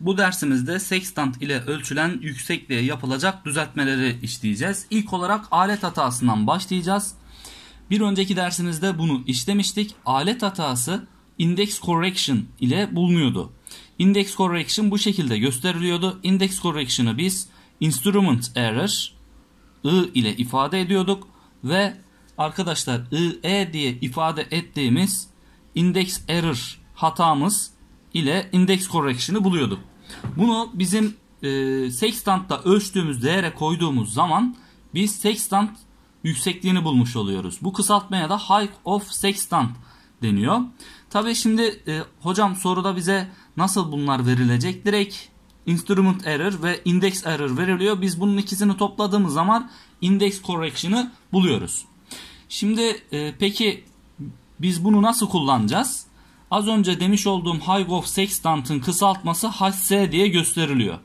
Bu dersimizde sextant ile ölçülen yüksekliğe yapılacak düzeltmeleri işleyeceğiz. İlk olarak alet hatasından başlayacağız. Bir önceki dersimizde bunu işlemiştik. Alet hatası index correction ile bulunuyordu. Index correction bu şekilde gösteriliyordu. Index correction'ı biz instrument error I ile ifade ediyorduk ve arkadaşlar IE diye ifade ettiğimiz index error hatamız ile index correction'ı buluyorduk. Bunu bizim e, sekstantta ölçtüğümüz değere koyduğumuz zaman biz sekstant yüksekliğini bulmuş oluyoruz. Bu kısaltmaya da height of sextant deniyor. Tabi şimdi e, hocam soruda bize nasıl bunlar verilecek? Direkt instrument error ve index error veriliyor. Biz bunun ikisini topladığımız zaman index correction'ı buluyoruz. Şimdi e, peki biz bunu nasıl kullanacağız? Az önce demiş olduğum High of Sextant'ın kısaltması HS diye gösteriliyor.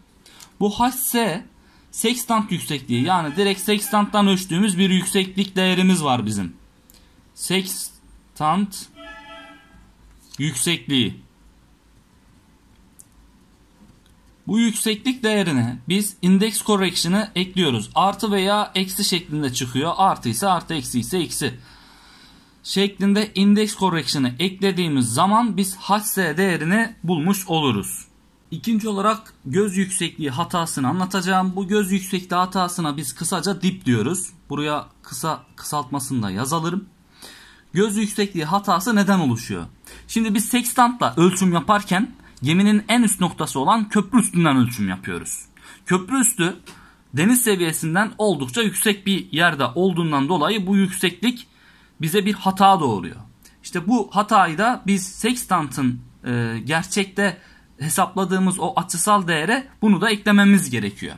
Bu HS sextant yüksekliği yani direkt sextanttan ölçtüğümüz bir yükseklik değerimiz var bizim. Sextant yüksekliği. Bu yükseklik değerine biz indeks correction'ı ekliyoruz. Artı veya eksi şeklinde çıkıyor. Artı ise artı eksi ise eksi şeklinde indeks koreksiyonu eklediğimiz zaman biz HC değerini bulmuş oluruz. İkinci olarak göz yüksekliği hatasını anlatacağım. Bu göz yüksekliği hatasına biz kısaca dip diyoruz. Buraya kısa kısaltmasında da yazalım. Göz yüksekliği hatası neden oluşuyor? Şimdi biz sekstantla ölçüm yaparken geminin en üst noktası olan köprü üstünden ölçüm yapıyoruz. Köprü üstü deniz seviyesinden oldukça yüksek bir yerde olduğundan dolayı bu yükseklik bize bir hata doğuruyor. İşte bu hatayı da biz sekstantın e, gerçekte hesapladığımız o açısal değere bunu da eklememiz gerekiyor.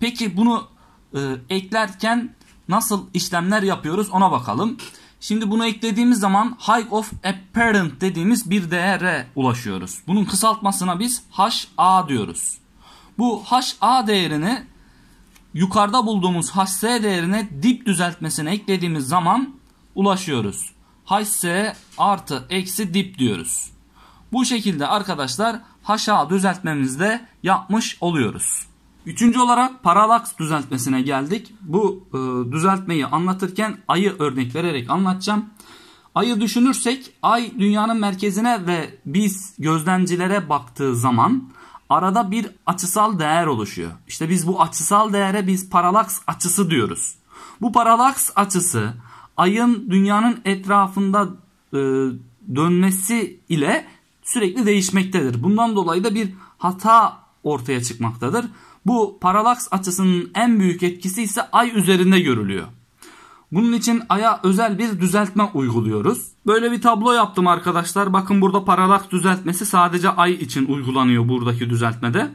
Peki bunu e, eklerken nasıl işlemler yapıyoruz ona bakalım. Şimdi bunu eklediğimiz zaman height of apparent dediğimiz bir değere ulaşıyoruz. Bunun kısaltmasına biz HA diyoruz. Bu HA değerini yukarıda bulduğumuz HS değerine dip düzeltmesine eklediğimiz zaman ulaşıyoruz. Hs artı eksi dip diyoruz. Bu şekilde arkadaşlar haşa düzeltmemizi de yapmış oluyoruz. Üçüncü olarak paralaks düzeltmesine geldik. Bu e, düzeltmeyi anlatırken ayı örnek vererek anlatacağım. Ayı düşünürsek ay dünyanın merkezine ve biz gözlemcilere baktığı zaman arada bir açısal değer oluşuyor. İşte biz bu açısal değere biz paralaks açısı diyoruz. Bu paralaks açısı ayın dünyanın etrafında e, dönmesi ile sürekli değişmektedir. Bundan dolayı da bir hata ortaya çıkmaktadır. Bu paralaks açısının en büyük etkisi ise ay üzerinde görülüyor. Bunun için aya özel bir düzeltme uyguluyoruz. Böyle bir tablo yaptım arkadaşlar. Bakın burada paralaks düzeltmesi sadece ay için uygulanıyor buradaki düzeltmede.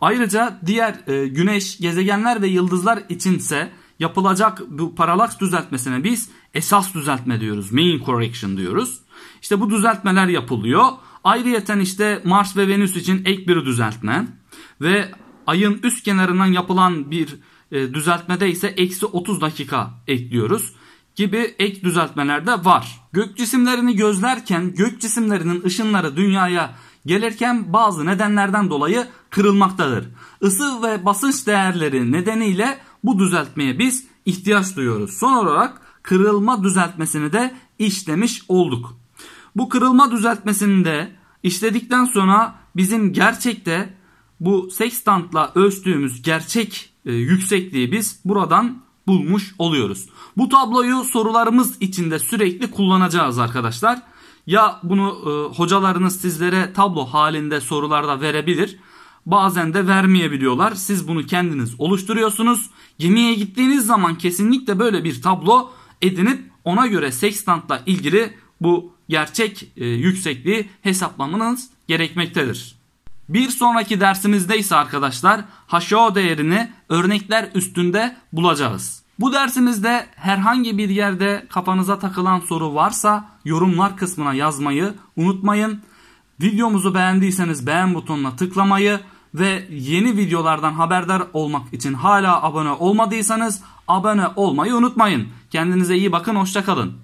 Ayrıca diğer e, güneş, gezegenler ve yıldızlar içinse yapılacak bu paralaks düzeltmesine biz esas düzeltme diyoruz. Main correction diyoruz. İşte bu düzeltmeler yapılıyor. Ayrıyeten işte Mars ve Venüs için ek bir düzeltme ve ayın üst kenarından yapılan bir e, düzeltmede ise eksi 30 dakika ekliyoruz gibi ek düzeltmeler de var. Gök cisimlerini gözlerken gök cisimlerinin ışınları dünyaya gelirken bazı nedenlerden dolayı kırılmaktadır. Isı ve basınç değerleri nedeniyle bu düzeltmeye biz ihtiyaç duyuyoruz. Son olarak kırılma düzeltmesini de işlemiş olduk. Bu kırılma düzeltmesini de işledikten sonra bizim gerçekte bu sekstantla ölçtüğümüz gerçek e, yüksekliği biz buradan bulmuş oluyoruz. Bu tabloyu sorularımız içinde sürekli kullanacağız arkadaşlar. Ya bunu e, hocalarınız sizlere tablo halinde sorularda verebilir bazen de vermeyebiliyorlar. Siz bunu kendiniz oluşturuyorsunuz. Gemiye gittiğiniz zaman kesinlikle böyle bir tablo edinip ona göre sextantla ilgili bu gerçek e, yüksekliği hesaplamanız gerekmektedir. Bir sonraki dersimizde ise arkadaşlar HO değerini örnekler üstünde bulacağız. Bu dersimizde herhangi bir yerde kafanıza takılan soru varsa yorumlar kısmına yazmayı unutmayın. Videomuzu beğendiyseniz beğen butonuna tıklamayı ve yeni videolardan haberdar olmak için hala abone olmadıysanız abone olmayı unutmayın. Kendinize iyi bakın, hoşçakalın.